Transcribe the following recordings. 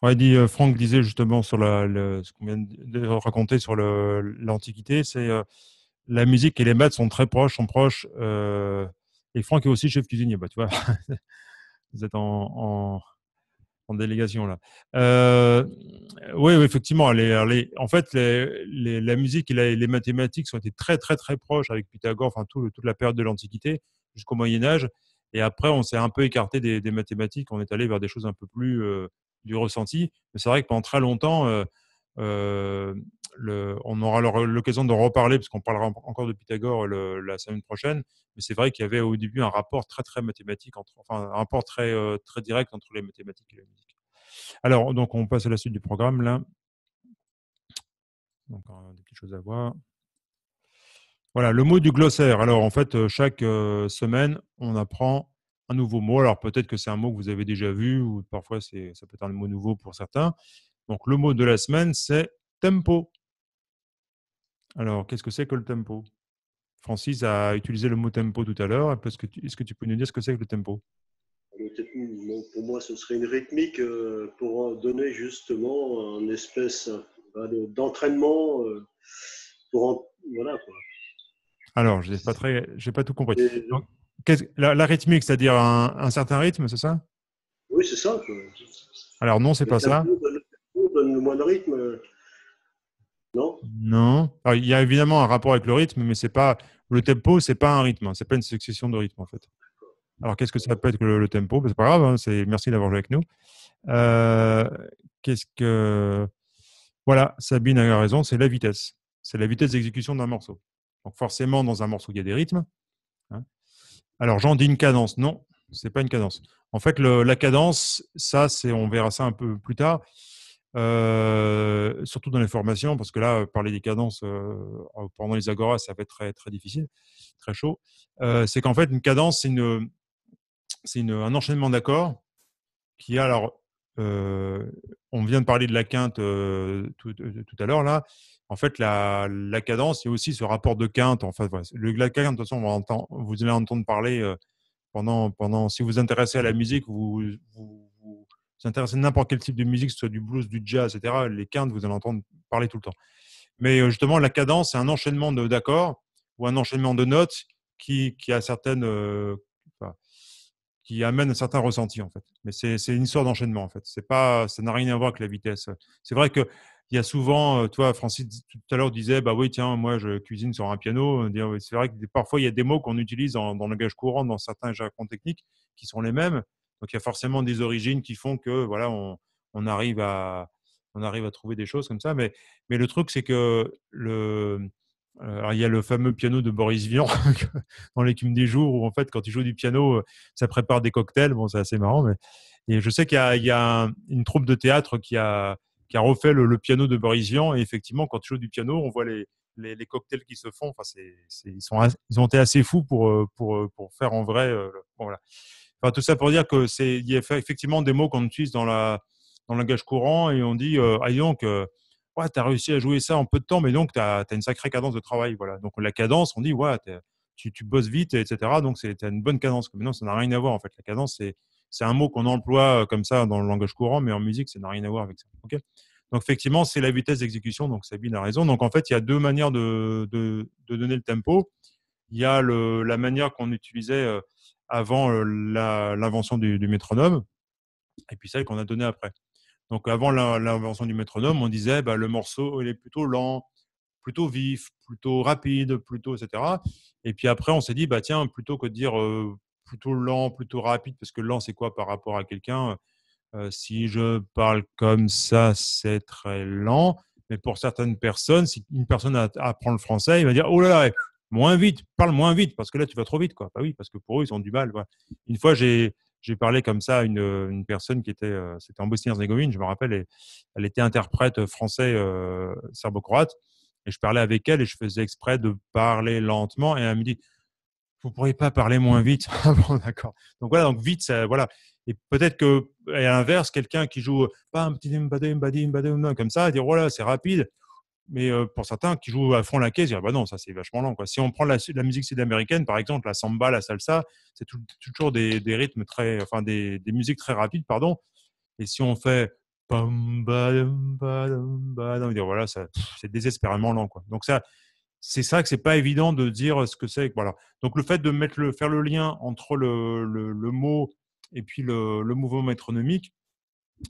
Ouais, dit, euh, Franck disait justement sur la, ce qu'on vient de raconter sur l'Antiquité, c'est euh, la musique et les maths sont très proches, sont proches. Euh, et Franck est aussi chef cuisinier, bah, tu vois. Vous êtes en, en, délégation là. oui, effectivement. Les, en fait, les, la musique et les mathématiques ont été très, très, très proches avec Pythagore, enfin tout, toute la période de l'Antiquité jusqu'au Moyen Âge. Et après, on s'est un peu écarté des, mathématiques. On est allé vers des choses un peu plus du ressenti. Mais c'est vrai que pendant très longtemps, euh, euh, on aura l'occasion d'en reparler parce qu'on parlera encore de Pythagore la semaine prochaine. Mais c'est vrai qu'il y avait au début un rapport très très mathématique, entre, enfin un rapport très euh, très direct entre les mathématiques et la musique. Alors donc on passe à la suite du programme là. Donc des petites choses à voir. Voilà le mot du glossaire. Alors en fait chaque semaine on apprend un nouveau mot. Alors peut-être que c'est un mot que vous avez déjà vu ou parfois c'est, ça peut être un mot nouveau pour certains. Donc le mot de la semaine, c'est tempo. Alors qu'est-ce que c'est que le tempo Francis a utilisé le mot tempo tout à l'heure. Est-ce que, tu, est-ce que tu peux nous dire ce que c'est que le tempo euh, pour moi, ce serait une rythmique euh, pour euh, donner justement une espèce d'entraînement pour voilà Alors, je n'ai pas très, j'ai pas tout compris la, rythmique, c'est-à-dire un, certain rythme, c'est ça Oui, c'est ça. Alors non, c'est pas ça. tempo donne le moins de rythme. Non. Non. il y a évidemment un rapport avec le rythme, mais c'est pas le tempo, c'est pas un rythme, hein. c'est pas une succession de rythmes en fait. Alors qu'est-ce que ça peut être que le, tempo tempo ben, C'est pas grave. Hein. c'est merci d'avoir joué avec nous. Euh, qu'est-ce que voilà, Sabine a raison, c'est la vitesse. C'est la vitesse d'exécution d'un morceau. Donc forcément, dans un morceau, il y a des rythmes. Alors, j'en dis une cadence. Non, c'est pas une cadence. En fait, la cadence, ça, c'est, on verra ça un peu plus tard, euh, surtout dans les formations, parce que là, parler des cadences euh, pendant les agoras, ça va être très, très difficile, très chaud. Euh, c'est qu'en fait, une cadence, c'est, une, c'est un enchaînement d'accords qui alors, on vient de parler de la quinte tout, tout, à l'heure, là, en fait, la, la cadence a aussi ce rapport de quinte. En fait, le, la quinte, de toute façon, vous allez entendre parler euh, pendant, pendant. Si vous vous intéressez à la musique, vous vous, vous, intéressez à n'importe quel type de musique, que ce soit du blues, du jazz, etc. Les quintes, vous allez entendre parler tout le temps. Mais euh, justement, la cadence, c'est un enchaînement d'accords ou un enchaînement de notes qui, a certaines euh, qui amène un certain ressenti en fait. Mais c'est une histoire d'enchaînement en fait. C'est pas, ça n'a rien à voir avec la vitesse. C'est vrai que il y a souvent, euh, toi Francis tout à l'heure disait, bah oui tiens moi je cuisine sur un piano. Ah c'est vrai que parfois il y a des mots qu'on utilise dans, le langage courant dans certains jargons techniques qui sont les mêmes. Donc il y a forcément des origines qui font que voilà on, on arrive à on arrive à trouver des choses comme ça. Mais mais le truc c'est que le euh, il y a le fameux piano de Boris Vian dans l'écume des jours où, en fait, quand il joue du piano, euh, ça prépare des cocktails. Bon, c'est assez marrant. Mais... Et je sais qu'il y, a, une troupe de théâtre qui a, qui a refait le, piano de Boris Vian. Et effectivement, quand il joue du piano, on voit les, les, cocktails qui se font. Enfin, ils, sont, ils ont été assez fous pour, euh, pour, pour faire en vrai. voilà. Enfin, tout ça pour dire que il y a effectivement des mots qu'on utilise dans, la, dans le langage courant et on dit, euh, ah, tu as réussi à jouer ça en peu de temps, mais donc tu as, une sacrée cadence de travail. Voilà. Donc la cadence, on dit, ouais, tu, bosses vite, etc. Donc tu as une bonne cadence. Mais non, ça n'a rien à voir en fait. La cadence, c'est un mot qu'on emploie euh, comme ça dans le langage courant, mais en musique, ça n'a rien à voir avec ça. donc effectivement, c'est la vitesse d'exécution. Donc Sabine a raison. Donc en fait, il y a deux manières de, de, donner le tempo. Il y a la manière qu'on utilisait euh, avant euh, l'invention du, du, métronome, et puis celle qu'on a donnée après. Donc avant l'invention du métronome, on disait bah, le morceau il est plutôt lent, plutôt vif, plutôt rapide, plutôt etc. Et puis après on s'est dit bah tiens plutôt que de dire euh, plutôt lent, plutôt rapide, parce que lent c'est quoi par rapport à quelqu'un euh, Si je parle comme ça, c'est très lent. Mais pour certaines personnes, si une personne apprend le français, il va dire oh là là, eh, moins vite, parle moins vite, parce que là tu vas trop vite quoi. Bah oui, parce que pour eux ils ont du mal. Une fois j'ai j'ai parlé comme ça à une, euh, personne qui était, euh, c'était en Bosnie-Herzégovine, je me rappelle, et, elle était interprète euh, français serbo-croate, et je parlais avec elle et je faisais exprès de parler lentement, et elle me dit, vous pourriez pas parler moins vite ah bon, d'accord. Donc voilà, donc vite, voilà. Et peut-être que, à l'inverse, quelqu'un qui joue pas un petit comme ça, dire voilà, oh c'est rapide. Mais euh, pour certains qui jouent à fond la caisse, ils disent, bah non, ça c'est vachement lent. Quoi. Si on prend la, musique sud-américaine, par exemple, la samba, la salsa, c'est toujours des, rythmes très, enfin des, musiques très rapides, pardon. Et si on fait pam, c'est désespérément lent. Quoi. Donc ça, c'est ça que c'est pas évident de dire ce que c'est. Voilà. Donc le fait de mettre faire le lien entre le, le, mot et puis le, le mouvement métronomique,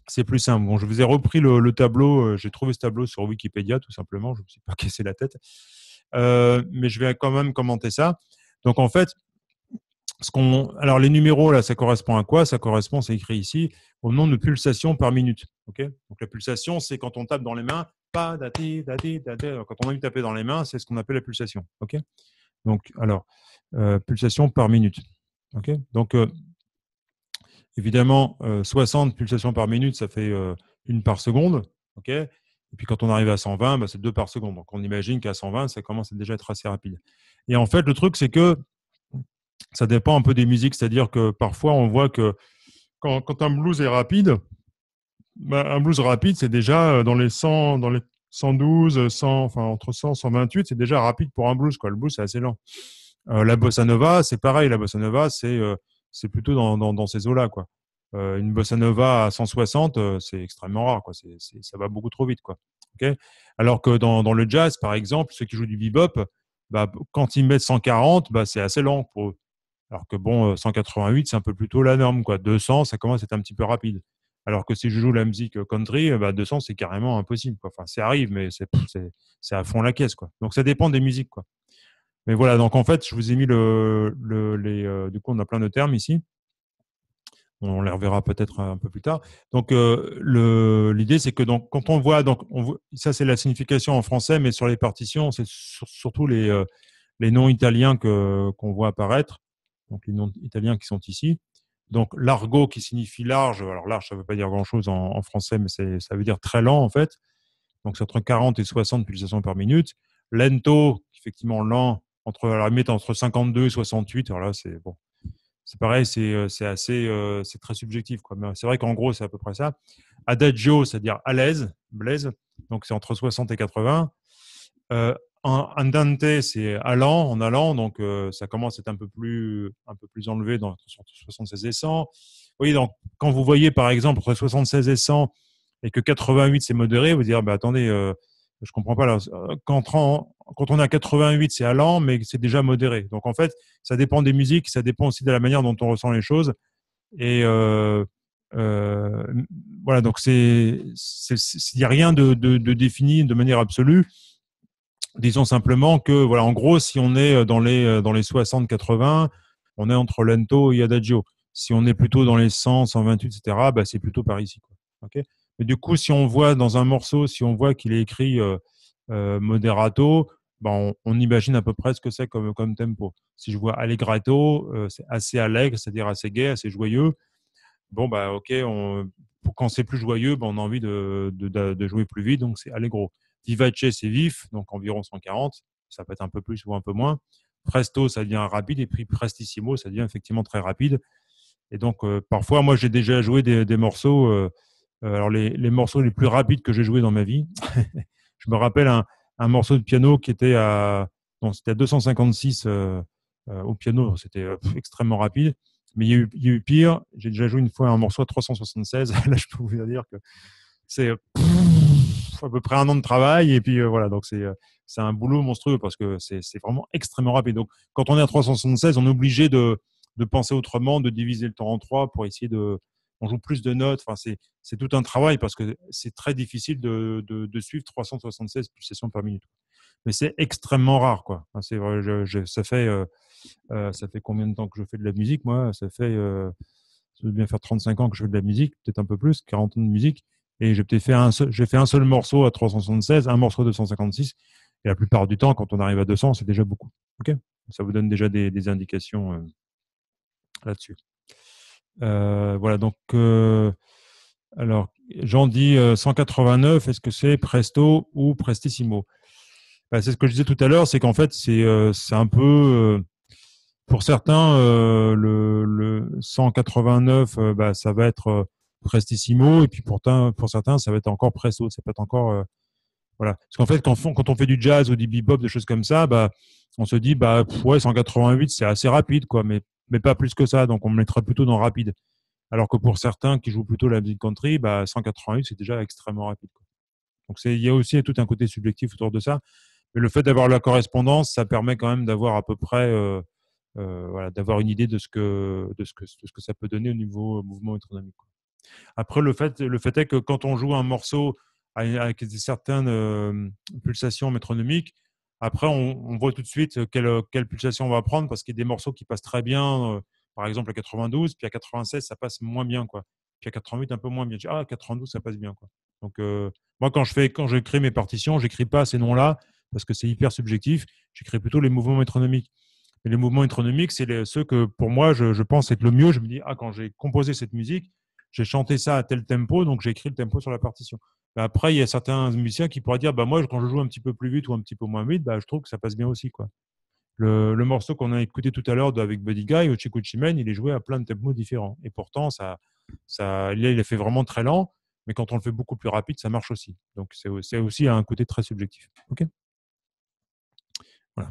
c'est plus simple. Bon, je vous ai repris le, tableau. Euh, j'ai trouvé ce tableau sur Wikipédia, tout simplement. Je ne me suis pas cassé la tête. Euh, mais je vais quand même commenter ça. Donc, en fait, ce qu'on, alors les numéros, là, ça correspond à quoi Ça correspond, c'est écrit ici, au nombre de pulsations par minute. ok Donc, la pulsation, c'est quand on tape dans les mains. Pas Quand on a vu taper dans les mains, c'est ce qu'on appelle la pulsation. ok donc, alors, euh, pulsation par minute. ok Donc, Évidemment, 60 euh, pulsations par minute, ça fait euh, une par seconde. ok et puis quand on arrive à 120, bah, c'est deux par seconde. Donc on imagine qu'à 120, ça commence à déjà être assez rapide. Et en fait, le truc, c'est que ça dépend un peu des musiques. C'est-à-dire que parfois, on voit que quand, un blues est rapide, bah, un blues rapide, c'est déjà euh, dans les 100, dans les 112, 100, enfin entre 100 128, c'est déjà rapide pour un blues. Quoi. Le blues, c'est assez lent. la bossa nova, c'est pareil. La bossa nova, c'est c'est plutôt dans, ces eaux-là. quoi. Euh, une bossa nova à 160, euh, c'est extrêmement rare. Quoi. C'est ça va beaucoup trop vite. Quoi. Alors que dans, le jazz, par exemple, ceux qui jouent du bebop, bah, quand ils mettent 140, bah, c'est assez lent pour Alors que bon, 188, euh, c'est un peu plutôt la norme. Quoi. 200, ça commence à être un petit peu rapide. Alors que si je joue la musique country, bah, 200, c'est carrément impossible. Enfin, ça arrive, mais c'est à fond la caisse. Quoi. Donc ça dépend des musiques. Quoi. Mais voilà, donc en fait, je vous ai mis le, les, euh, du coup, on a plein de termes ici. On les reverra peut-être un peu plus tard. Donc, euh, l'idée, c'est que donc, quand on voit, donc, ça, c'est la signification en français, mais sur les partitions, c'est surtout les, euh, les noms italiens qu'on voit apparaître, donc les noms italiens qui sont ici. Donc, l'argot qui signifie large, alors large, ça ne veut pas dire grand-chose en, français, mais ça veut dire très lent, en fait. Donc, c'est entre 40 et 60 pulsations par minute. Lento, effectivement lent, entre, la entre 52 et 68. Alors là, c'est bon. C'est pareil, c'est, euh, c'est assez, euh, c'est très subjectif. Quoi. Mais c'est vrai qu'en gros, c'est à peu près ça. Adagio, c'est-à-dire à l'aise, blaise. Donc c'est entre 60 et 80. Euh, Andante, c'est allant, en allant, donc euh, ça commence à être un peu plus, un peu plus enlevé dans 76 et 100. oui donc, quand vous voyez par exemple entre 76 et 100 et que 88 c'est modéré, vous dire, bah, attendez, je comprends pas. Euh, quand, on, est à 88, c'est allant, mais c'est déjà modéré. Donc en fait, ça dépend des musiques, ça dépend aussi de la manière dont on ressent les choses. Et euh, euh, voilà, donc il n'y a rien de, défini de manière absolue. Disons simplement que voilà, en gros, si on est dans les dans les 60-80, on est entre lento et adagio. Si on est plutôt dans les 100, 128, etc., c'est plutôt par ici. Quoi. Mais du coup, si on voit dans un morceau, si on voit qu'il est écrit euh, euh, moderato, ben, on, imagine à peu près ce que c'est comme, comme tempo. Si je vois allegrato, euh, c'est assez allègre, c'est-à-dire assez gai, assez joyeux. Bon, bah ok, on, quand c'est plus joyeux, ben, on a envie de, jouer plus vite, donc c'est allegro. Vivace, c'est vif, donc environ 140, ça peut être un peu plus ou un peu moins. Presto, ça devient rapide, et puis prestissimo, ça devient effectivement très rapide. Et donc, parfois, moi, j'ai déjà joué des, des morceaux euh, alors les, les, morceaux les plus rapides que j'ai joués dans ma vie. je me rappelle un, un, morceau de piano qui était à, c'était à 256 euh, euh, au piano, c'était extrêmement rapide. Mais il y a eu, il y a eu pire, j'ai déjà joué une fois un morceau à 376, là je peux vous dire que c'est à peu près un an de travail, et puis voilà, donc c'est c'est un boulot monstrueux parce que c'est vraiment extrêmement rapide. Donc quand on est à 376, on est obligé de, de penser autrement, de diviser le temps en trois pour essayer de, on joue plus de notes. Enfin, c'est tout un travail parce que c'est très difficile de, de, de, suivre 376 pulsations par minute. Mais c'est extrêmement rare, quoi. c'est je, ça fait euh, euh, ça fait combien de temps que je fais de la musique, moi Ça fait euh, bien faire 35 ans que je fais de la musique, peut-être un peu plus, 40 ans de musique. Et j'ai peut-être fait un seul, j'ai fait un seul morceau à 376, un morceau à 256. Et la plupart du temps, quand on arrive à 200, c'est déjà beaucoup. Ok Ça vous donne déjà des, des indications euh, là-dessus. Euh, voilà, donc, euh, alors, j'en dis 189, euh, est-ce que c'est Presto ou Prestissimo bah, C'est ce que je disais tout à l'heure, c'est qu'en fait, c'est un peu pour certains, le, le, 189, bah, ça va être Prestissimo, et puis pourtant pour, certains, ça va être encore Presto, ça peut être encore. voilà. Parce qu'en fait, quand, quand, on fait du jazz ou du bebop, des choses comme ça, bah, on se dit, bah, ouais, 188, c'est assez rapide, quoi, mais mais pas plus que ça. Donc on mettra plutôt dans rapide. Alors que pour certains qui jouent plutôt la big country, bah, 188 c'est déjà extrêmement rapide. Donc il y a aussi tout un côté subjectif autour de ça. Mais le fait d'avoir la correspondance, ça permet quand même d'avoir à peu près, euh, euh, voilà, d'avoir une idée de ce, que, de, ce que, ce que ça peut donner au niveau euh, mouvement métronomique. Après, le fait, le fait est que quand on joue un morceau avec certaines pulsations métronomiques, après, on, voit tout de suite euh, quelle, euh, quelle pulsation on va prendre parce qu'il y a des morceaux qui passent très bien, euh, par exemple à 92, puis à 96, ça passe moins bien. Quoi. Puis à 88, un peu moins bien. Je dis, ah, 92, ça passe bien. Quoi. Donc, moi, quand je, fais, quand je crée mes partitions, j'écris pas ces noms-là parce que c'est hyper subjectif. J'écris plutôt les mouvements métronomiques. Mais les mouvements métronomiques, c'est ceux que pour moi, je, je pense être le mieux. Je me dis, ah, quand j'ai composé cette musique, j'ai chanté ça à tel tempo, donc j'ai écrit le tempo sur la partition. Après, il y a certains musiciens qui pourraient dire bah, Moi, quand je joue un petit peu plus vite ou un petit peu moins vite, bah, je trouve que ça passe bien aussi. Quoi. Le, morceau qu'on a écouté tout à l'heure avec Buddy Guy, Chikuchimen, Chimen, il est joué à plein de tempos différents. Et pourtant, ça, ça, il est fait vraiment très lent, mais quand on le fait beaucoup plus rapide, ça marche aussi. Donc, c'est aussi un côté très subjectif. OK Voilà.